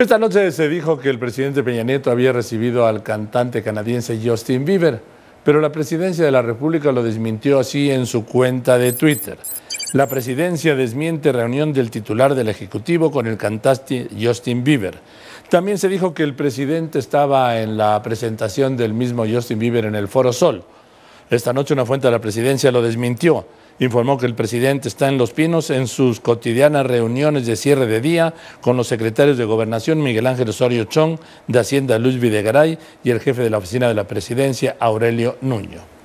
Esta noche se dijo que el presidente Peña Nieto había recibido al cantante canadiense Justin Bieber, pero la presidencia de la República lo desmintió así en su cuenta de Twitter. La presidencia desmiente reunión del titular del Ejecutivo con el cantante Justin Bieber. También se dijo que el presidente estaba en la presentación del mismo Justin Bieber en el Foro Sol. Esta noche una fuente de la presidencia lo desmintió informó que el presidente está en Los Pinos en sus cotidianas reuniones de cierre de día con los secretarios de Gobernación Miguel Ángel Osorio Chong, de Hacienda Luis Videgaray y el jefe de la Oficina de la Presidencia Aurelio Nuño.